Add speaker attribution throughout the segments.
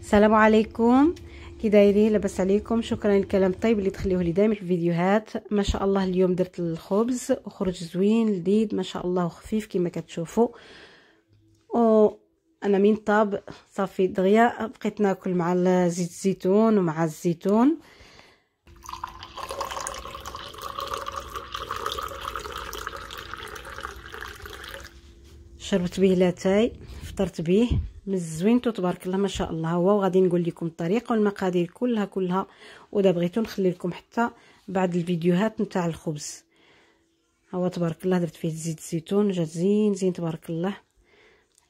Speaker 1: السلام عليكم كي دايرين لاباس عليكم شكرا الكلام الطيب اللي تخليوه لي دائما في الفيديوهات ما شاء الله اليوم درت الخبز وخرج زوين لذيذ ما شاء الله وخفيف كما كتشوفوا و انا من طاب صافي دغيا بقيت ناكل مع زيت الزيتون ومع الزيتون شربت به لاتاي فطرت به من زوينته تبارك الله ما شاء الله هو وغادي نقول لكم الطريقه والمقادير كلها كلها ودا بغيتو نخلي لكم حتى بعد الفيديوهات نتاع الخبز هو تبارك الله درت فيه زيت الزيتون جا زين زين تبارك الله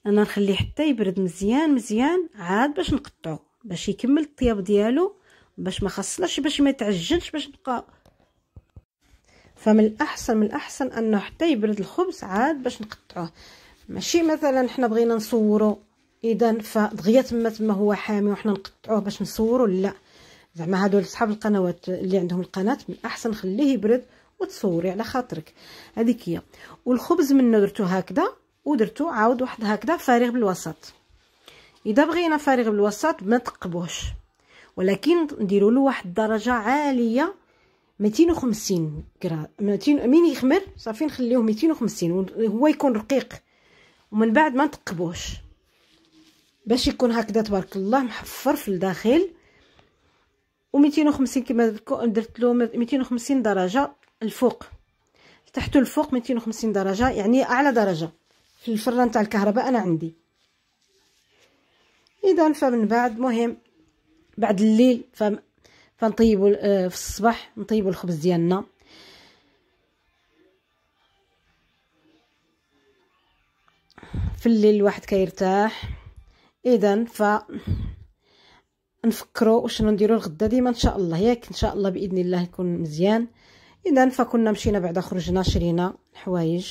Speaker 1: انا نخليه حتى يبرد مزيان مزيان عاد باش نقطعو باش يكمل الطياب ديالو باش ما خصناش باش ما يتعجنش باش نبقى فمن الاحسن من الاحسن انه حتى يبرد الخبز عاد باش نقطعوه ماشي مثلا حنا بغينا نصورو اذا فدغيا تما تما هو حامي وحنا نقطعوه باش نصوروا لا زعما هادو صحاب القنوات اللي عندهم القناه من احسن خليه يبرد وتصوري على خاطرك هذيك هي والخبز منه درتو هكذا ودرتو عاود واحد هكذا فارغ بالوسط اذا بغينا فارغ بالوسط ما تقبوش ولكن نديروا له واحد الدرجه عاليه 250 غرام 200 مين يخمر صافي نخليوه 250 وهو يكون رقيق ومن بعد ما تقبوش باش يكون هكذا تبارك الله محفر في الداخل و250 كما درت له 250 درجه الفوق تحتو الفوق 250 درجه يعني اعلى درجه في الفران تاع الكهرباء انا عندي اذا فمن بعد مهم بعد الليل فم فنطيبوا آه، في الصباح نطيبوا الخبز ديالنا في الليل الواحد كيرتاح اذا ف نفكروا شنو نديروا الغدا ديما ان شاء الله ياك ان شاء الله باذن الله يكون مزيان اذا فكنا مشينا بعدا خرجنا شرينا الحوايج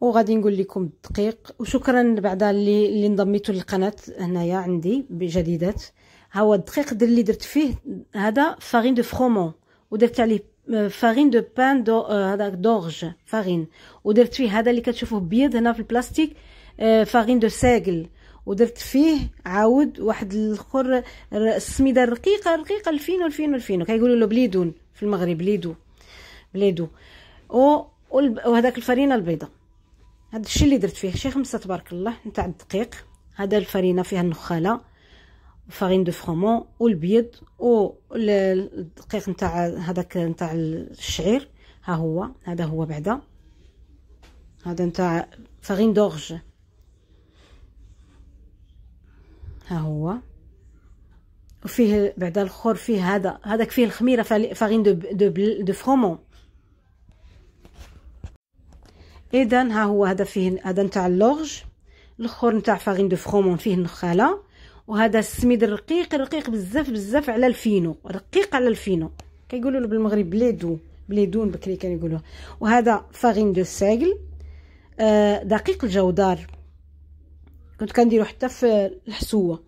Speaker 1: وغادي نقول لكم الدقيق وشكرا بعدا اللي اللي انضميتوا للقناه هنايا عندي بجديدات ها هو الدقيق ديال اللي درت فيه هذا فارين دو فرومون ودرت عليه فارين دو بان دو هذا دورج فارين ودرت فيه هذا اللي كتشوفوه بيض هنا في البلاستيك آه، فاغين دو ساقل ودرت فيه عاود واحد الاخر السميده الرقيقه رقيقه الفينو الفينو الفينو كيقولوا له بليدون في المغرب بليدو بليدو وهذاك الفرينه البيضه هذا الشيء اللي درت فيه شي خمسه تبارك الله نتاع الدقيق هذا الفرينه فيها النخاله فارين دو فرومون والبيض والدقيق نتاع هذاك نتاع الشعير ها هو هذا هو بعدا هذا نتاع فارين دورج ها هو وفيه بعد الاخر فيه هذا هذاك فيه الخميره فارين دو دو دو فرومون اذا ها هو هذا فيه هذا نتاع اللورج الاخر نتاع فارين دو فرومون فيه النخاله وهذا السميد الرقيق رقيق بزاف بزاف على الفينو رقيق على الفينو كيقولوا له بالمغرب بليدو بليدون بكري كانوا يقولوه وهذا فارين دو سيغل آه، دقيق الجودار كنت كنديرو حتى في الحسوه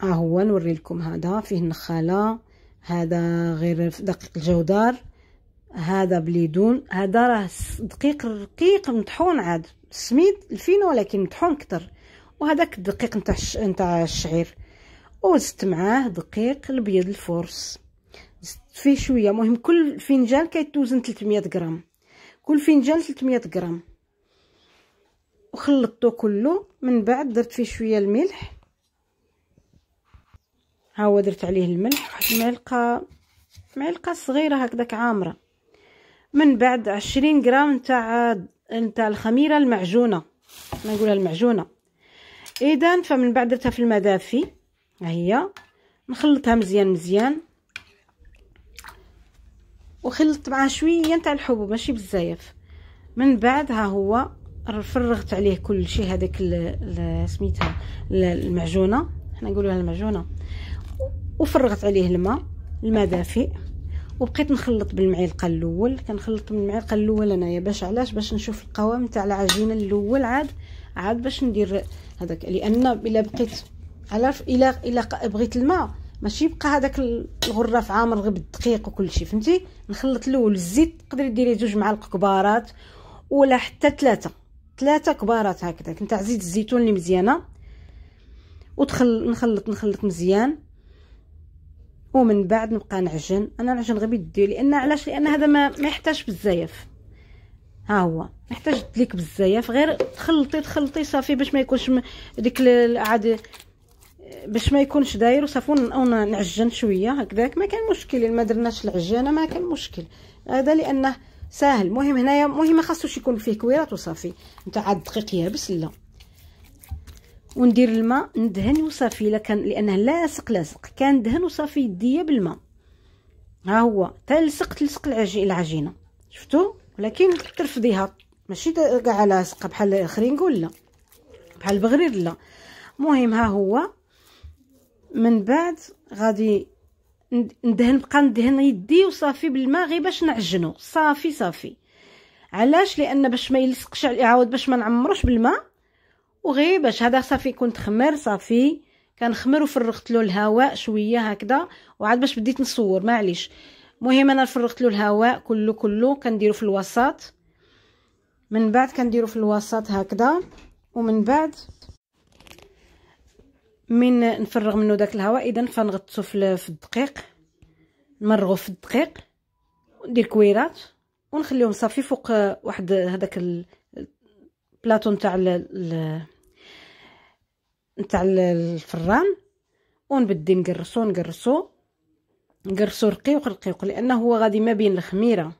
Speaker 1: ها آه هو نوري لكم هذا فيه النخاله هذا غير دقيق الجودار هذا بليدون هذا راه دقيق رقيق مطحون عاد سميد الفينو ولكن مطحون كتر وهذاك الدقيق نتاع نتاع الشعير وزدت معاه دقيق البيض الفورس زدت فيه شويه مهم كل فنجان كيتوزن 300 غرام كل فنجان 300 غرام وخلطته كله من بعد درت فيه شويه الملح ها هو درت عليه الملح واحد المعلقه معلقه صغيره هكذاك عامره من بعد عشرين غرام نتاع نتاع الخميره المعجونه نقولها المعجونه اذا فمن بعد درتها في الماء دافي ها هي نخلطها مزيان مزيان وخلطت معها شويه نتاع الحبوب ماشي بزاف من بعد ها هو فرغت عليه كل شيء هذاك سميتها المعجونه حنا نقولوها المعجونه وفرغت عليه الماء الماء دافئ وبقيت نخلط بالمعلقه الاول كنخلط بالمعلقه الاول انايا باش علاش باش نشوف القوام تاع العجينه الاول عاد عاد باش ندير هذاك لان الا بقيت على الا الا بغيت الماء ماشي يبقى هذاك الغراف عامر غير بالدقيق وكل شيء فهمتي نخلط الاول الزيت تقدري ديري جوج معالق كبارات ولا حتى ثلاثه ثلاثه كبارات هكذا نتاع زيت الزيتون اللي مزيانه ودخل نخلط نخلط مزيان ومن بعد نبقى نعجن انا نعجن غير بيدي لان علاش لان هذا ما ما يحتاج بزاف ها هو ما يحتاج ليك بزاف غير تخلطي تخلطي صافي باش ما يكونش ديك عاد باش ما يكونش داير وصافي نعجن شويه هكذاك ما كان مشكل ما درناش العجانه ما كان مشكل هذا لانه ساهل المهم هنايا المهم ما خاصوش يكون فيه كويرات وصافي نتاع عاد دقيق يابس لا وندير الماء ندهن وصافي الا كان لانه لاصق لاصق كان دهن وصافي يديه بالماء ها هو تلصق تلصق العجينه شفتوا ولكن ترفضيها ماشي كاع لاصقه بحال الاخرين قول لا بحال البغرير لا المهم ها هو من بعد غادي ندهن بقى ندهن يدي وصافي بالماء غير باش نعجنو صافي صافي علاش لان باش ما يلصقش عاود باش ما نعمروش بالماء وغير باش هذا صافي يكون تخمر صافي كنخمر وفرغت له الهواء شويه هكذا وعاد باش بديت نصور معليش المهم انا فرغت له الهواء كله كله كنديرو في الوسط من بعد كنديرو في الوسط هكذا ومن بعد من نفرغ منه داك الهواء اذا فنغطسو في الدقيق نمرغو في الدقيق وندير كويرات ونخليهم صافي فوق آه، واحد هذاك البلاطو نتاع نتاع الفران ونبدي نقرصو نقرصو نقرصو رقيق رقيق لانه هو غادي ما بين الخميره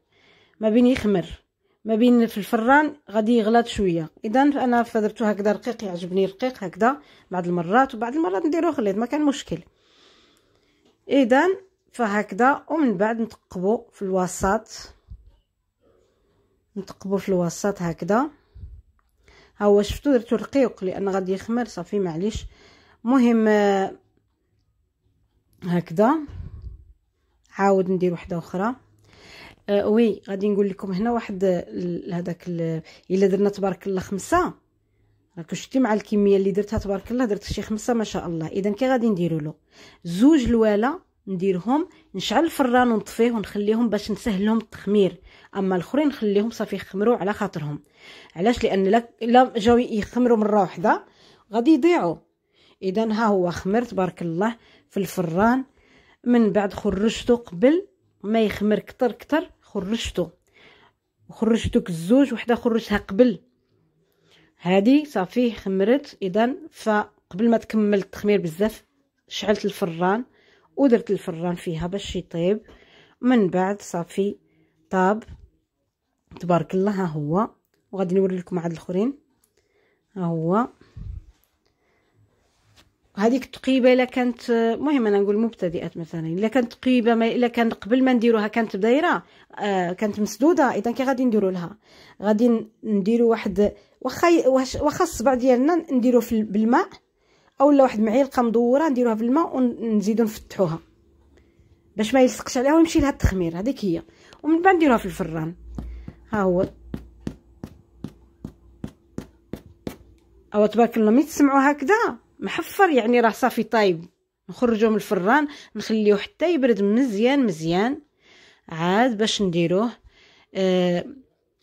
Speaker 1: ما بين يخمر ما بين في الفران غادي يغلط شويه اذا انا فدرتو هكذا رقيق يعجبني رقيق هكذا بعض المرات وبعض المرات نديرو خليط ما كان مشكل اذا فهكذا ومن بعد نتقبو في الوسط نتقبو في الوسط هكذا ها هو شفتو درتو رقيق لان غادي يخمر صافي معليش مهم آه، هكذا عاود ندير وحده اخرى آه وي غادي نقول لكم هنا واحد آه، هذاك الا درنا تبارك الله خمسه راك شفتي مع الكميه اللي درتها تبارك الله درت شي خمسه ما شاء الله اذا كي غادي نديروا له زوج لواله نديرهم نشعل الفران ونطفيه ونخليهم باش نسهلهم التخمير اما الاخرين نخليهم صافي يخمروا على خاطرهم علاش لان لا جاوا جاو يخمروا مره واحده غادي يضيعوا اذا ها هو خمر تبارك الله في الفران من بعد خرجته قبل ما يخمر كتر كتر خرجتو وخرجتو كزوج وحده خرجتها قبل هادي صافي خمرت اذا فقبل ما تكمل التخمير بزاف شعلت الفران ودرت الفران فيها باش يطيب من بعد صافي طاب تبارك الله ها هو وغادي نوري لكم عاد الاخرين ها هو هذيك التقيبه الا كانت المهم انا نقول مبتدئات مثلا الا كانت تقيبه الا كان قبل ما نديروها كانت دايره آه كانت مسدوده اذا كي غادي نديرو لها غادي نديرو واحد واخا واخا الصبع ديالنا نديرو في بالماء اولا واحد معلقه مدوره نديروها في الماء ونزيدو نفتحوها باش ما يلصقش عليها ويمشي لها التخمير هذيك هي ومن بعد نديروها في الفران ها هو او تبارك الله ملي تسمعوا هكذا محفر يعني راه صافي طايب نخرجوه من الفران نخليوه حتى يبرد مزيان مزيان عاد باش نديروه آه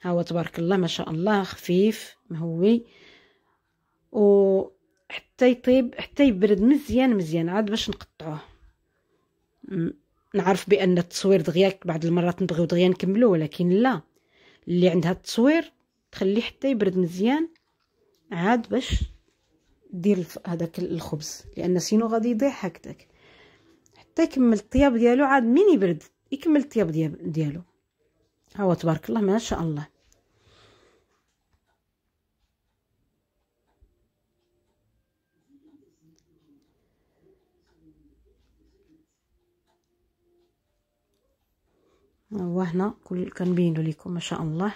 Speaker 1: ها هو تبارك الله ما شاء الله خفيف مهوي و حتى يطيب حتى يبرد مزيان مزيان عاد باش نقطعوه نعرف بان التصوير دغيا بعض المرات نبغيو دغيا نكملو ولكن لا اللي عندها التصوير تخليه حتى يبرد مزيان عاد باش دير هذاك الخبز لان سينو غادي يضيع هكذاك حتى يكمل الطياب ديالو عاد من يبرد يكمل الطياب ديالو ها هو تبارك الله ما شاء الله ها هو هنا كل كنبينو لكم ما شاء الله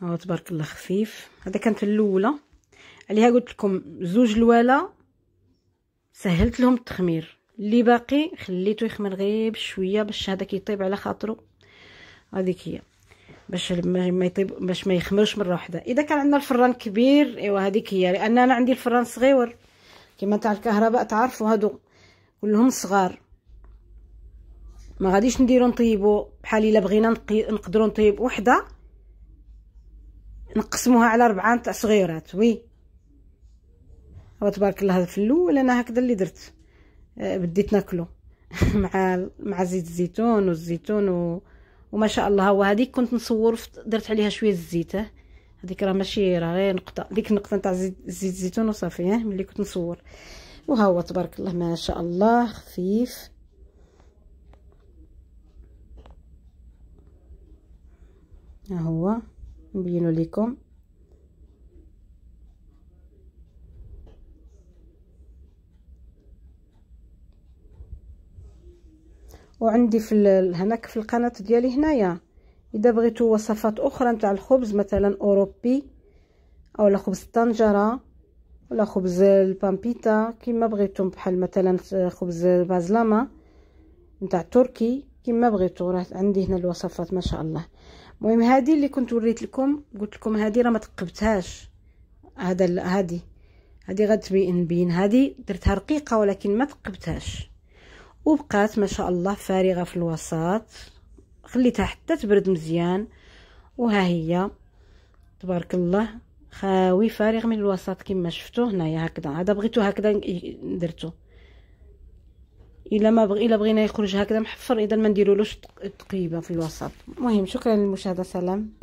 Speaker 1: ها آه، تبارك الله خفيف هذا كانت الاولى عليها قلت لكم زوج الوالا سهلت لهم التخمير اللي باقي خليته يخمر غير بشويه باش هذا كيطيب على خاطرو هذيك هي باش ما يطيب باش ما يخمرش مره واحده اذا كان عندنا الفران كبير ايوا هذيك هي لان انا عندي الفران صغير كما تاع الكهرباء تعرفوا هادو كلهم صغار ما غاديش نديرو نطيبو بحال الا بغينا نقدروا نطيب وحده نقسموها على ربعه نتاع صغيرات وي هو تبارك الله في الاول انا هكذا اللي درت آه، بديت ناكلو مع مع زيت الزيتون والزيتون و... وما شاء الله هو هذيك كنت نصور درت عليها شويه الزيت هذيك راه ماشي راه غير نقطه ديك النقطه نتاع زيت الزيتون وصافي ملي كنت نصور وها هو تبارك الله ما شاء الله خفيف ها هو نبينو لكم وعندي في هناك في القناه ديالي هنايا اذا بغيتو وصفات اخرى نتاع الخبز مثلا اوروبي اولا خبز الطنجره ولا خبز البامبيتا كيما بغيتم بحال مثلا خبز بازلاما نتاع تركي كيما بغيتو راه عندي هنا الوصفات ما شاء الله المهم هذه اللي كنت وريت لكم قلت لكم هذه راه ما تقبتهاش هذا هذه هذه غتبين بين هذه درتها رقيقه ولكن ما تقبتهاش وبقات ما شاء الله فارغه في الوسط خليتها حتى تبرد مزيان وها هي تبارك الله خاوي فارغ من الوسط كما شفتو هنايا هكذا هذا بغيتو هكذا درتو الا ما بغ... الا بغينا يخرج هكذا محفر اذا ما نديرولوش تقيبه في الوسط المهم شكرا للمشاهده سلام